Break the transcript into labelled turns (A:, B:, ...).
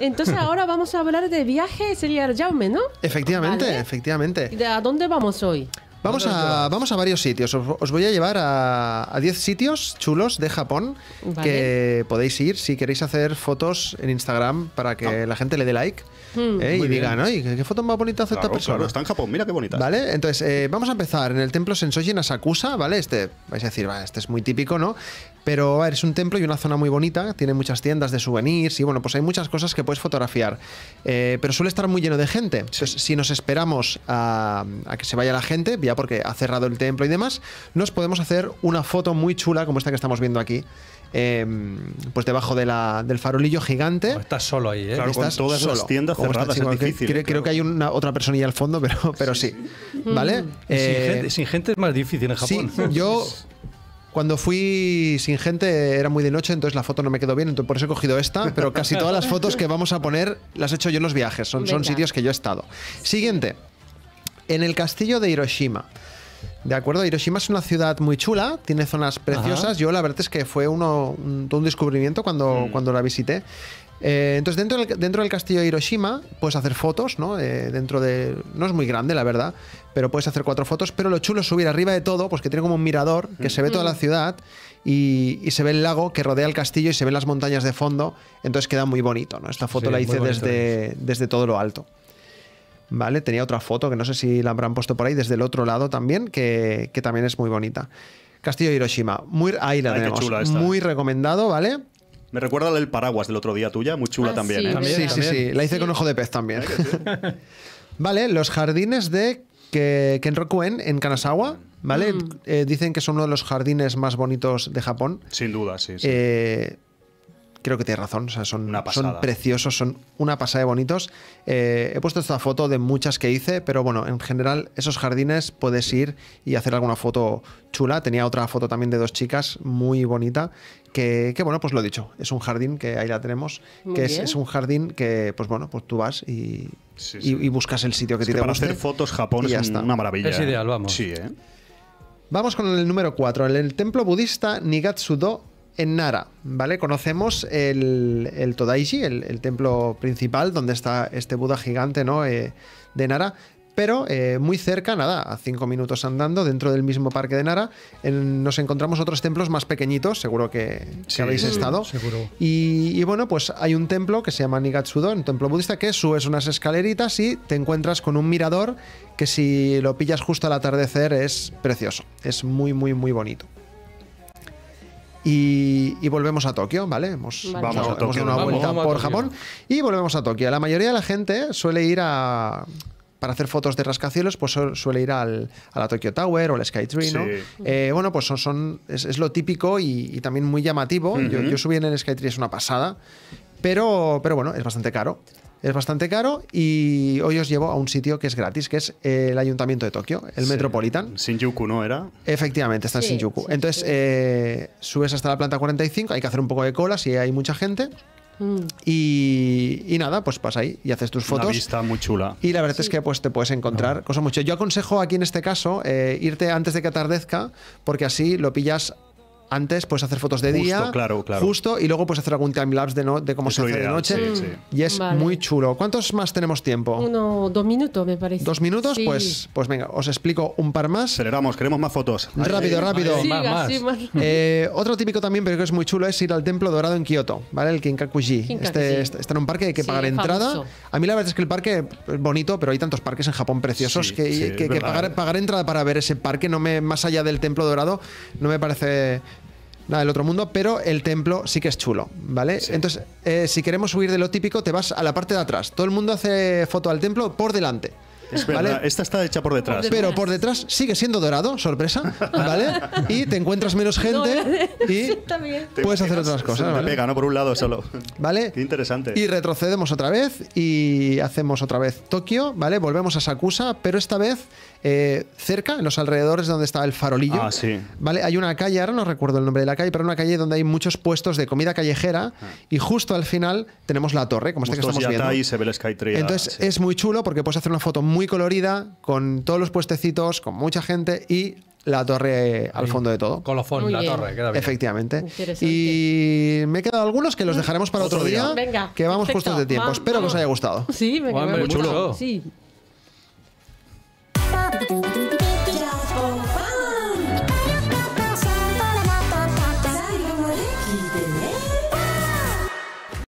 A: Entonces ahora vamos a hablar de viaje, sería Jaume, ¿no? Efectivamente, efectivamente. ¿De a dónde vamos hoy?
B: Vamos a,
A: vamos a varios sitios. Os, voy a llevar a 10 sitios chulos de Japón que podéis ir si queréis hacer fotos en Instagram para que ah. la gente le dé like hmm. ¿eh? y diga digan, ¿qué, foto más bonita hace esta persona? Claro, está en Japón, mira qué bonita. Vale, entonces eh, vamos a empezar en el templo Sensoji en Asakusa, ¿vale? Este, vais a decir, este es muy típico, ¿no? Pero es un templo y una zona muy bonita, tiene muchas tiendas de souvenirs y bueno, pues hay muchas cosas que puedes fotografiar. Eh, pero suele estar muy lleno de gente. si nos esperamos a, que se vaya la gente, ya porque ha cerrado el templo y demás, nos podemos hacer una foto muy chula como esta que estamos viendo aquí. Em, pues debajo del farolillo gigante. estás solo ahí, ¿eh? Claro, con todas las tiendas cerradas, difícil. Creo, que hay una, otra personilla al fondo, pero, pero sí.
B: ¿Vale? Eh,
A: sin, gente, es más difícil en Japón. Sí, yo Cuando fui sin gente era muy de noche, entonces la foto no me quedó bien, entonces por eso he cogido esta, pero casi todas las fotos que vamos a poner las he hecho yo en los viajes, son, son sitios que yo he estado. Siguiente, en el castillo de Hiroshima. De acuerdo, Hiroshima es una ciudad muy chula, tiene zonas preciosas. Yo la verdad es que fue uno, un, descubrimiento cuando, mm. cuando la visité. Eh, entonces, dentro del, dentro del castillo de Hiroshima puedes hacer fotos, ¿no? Eh, dentro de. No es muy grande, la verdad, pero puedes hacer cuatro fotos. Pero lo chulo es subir arriba de todo, pues que tiene como un mirador, que se ve toda la mm. ciudad y, se ve el lago que rodea el castillo y se ven las montañas de fondo. Entonces queda muy bonito, ¿no? Esta foto la hice desde, desde todo lo alto. ¿Vale? Tenía otra foto que no sé si la habrán puesto por ahí, desde el otro lado también, que, también es muy bonita. Castillo de Hiroshima. Muy, ahí la Muy recomendado, ¿vale? Me recuerda el paraguas del otro día tuya, muy chula ah, ¿eh? también, sí. Sí, sí, La hice con ojo de pez también. vale, los jardines de Kenrokuen en Kanazawa, ¿vale? Mm. Eh, dicen que son uno de los jardines más bonitos de Japón. Sin duda, sí. sí. Eh, creo que tienes razón. son, son preciosos, son una pasada de bonitos. Eh, he puesto esta foto de muchas que hice, pero bueno, en general, esos jardines puedes ir y hacer alguna foto chula. Tenía otra foto también de dos chicas, muy bonita. Que, bueno, pues lo he dicho, es un jardín que ahí la tenemos, que es, un jardín que, pues bueno, pues tú vas y, buscas el sitio que te, que para hacer fotos, Japón es una maravilla. Es ¿eh? ideal, vamos. ¿eh? Vamos con el número 4. el templo budista Nigatsudo en Nara, ¿vale? Conocemos el, Todaiji, el, templo principal donde está este Buda gigante, ¿no? Eh, de Nara. Pero eh, muy cerca, nada, a cinco minutos andando, dentro del mismo parque de Nara, nos encontramos otros templos más pequeñitos, seguro que, si habéis estado. Mm, seguro. Y, y, bueno, pues hay un templo que se llama Nigatsudo, un templo budista, que subes unas escaleritas y te encuentras con un mirador que si lo pillas justo al atardecer es precioso, es muy, muy, muy bonito. Y, volvemos a Tokio, ¿vale? Vamos, a Tokio, una vuelta por Japón y volvemos a Tokio. La mayoría de la gente suele ir a. Para hacer fotos de rascacielos, pues suele ir al, a la Tokyo Tower o al Skytree ¿no? Eh, bueno, pues son, son es, lo típico y, también muy llamativo. yo, subí en el Skytree, es una pasada. Pero, pero bueno, es bastante caro. Es bastante caro y hoy os llevo a un sitio que es gratis, que es eh, el Ayuntamiento de Tokio, el Metropolitan. Shinjuku, ¿no era? Efectivamente, está en Shinjuku. Entonces, eh, subes hasta la planta 45, hay que hacer un poco de cola si hay mucha gente. Mm. Y, y, nada, pues pasa ahí y haces tus fotos. Una vista muy chula. Y la verdad es que pues, te puedes encontrar cosa ah. cosas mucho. Yo aconsejo aquí en este caso eh, irte antes de que atardezca, porque así lo pillas antes puedes hacer fotos de día, justo, y luego puedes hacer algún timelapse de, cómo se hace de noche. Y es muy chulo. ¿Cuántos más tenemos tiempo? Uno, dos minutos, me parece. ¿Dos minutos? Pues, pues venga, os explico un par más. Aceleramos, queremos más fotos. Rápido, rápido. Eh, otro típico también, pero que es muy chulo, es ir al Templo Dorado en Kioto, ¿vale? El Kinkakuji. Este, está en este un parque, hay que pagar entrada. A mí la verdad es que el parque es bonito, pero hay tantos parques en Japón preciosos que, pagar, entrada para ver ese parque, no me, más allá del Templo Dorado, no me parece nada el otro mundo, pero el templo sí que es chulo, ¿vale? Entonces, eh, si queremos huir de lo típico, te vas a la parte de atrás. Todo el mundo hace foto al templo por delante. esta está hecha por detrás. Pero por detrás sigue siendo dorado, sorpresa, ¿vale? Y te encuentras menos gente eh, y puedes hacer otras cosas. pega, ¿no? Por un lado solo. ¿Vale? Qué interesante. Y retrocedemos otra vez y hacemos otra vez Tokio, ¿vale? Volvemos a Sakusa, pero esta vez eh, cerca, en los alrededores donde estaba el farolillo. Ah, sí. ¿Vale? Hay una calle, ahora no recuerdo el nombre de la calle, pero una calle donde hay muchos puestos de comida callejera ah. y justo al final tenemos la torre, como este que estamos viendo. Entonces es muy chulo porque puedes hacer una foto muy colorida con todos los puestecitos, con mucha gente y la torre al fondo de todo. Colofón, Muy la torre, queda Efectivamente. Y me he quedado algunos que los dejaremos para otro, día, que vamos puestos de tiempo. Espero que os haya gustado. Sí, me, chulo.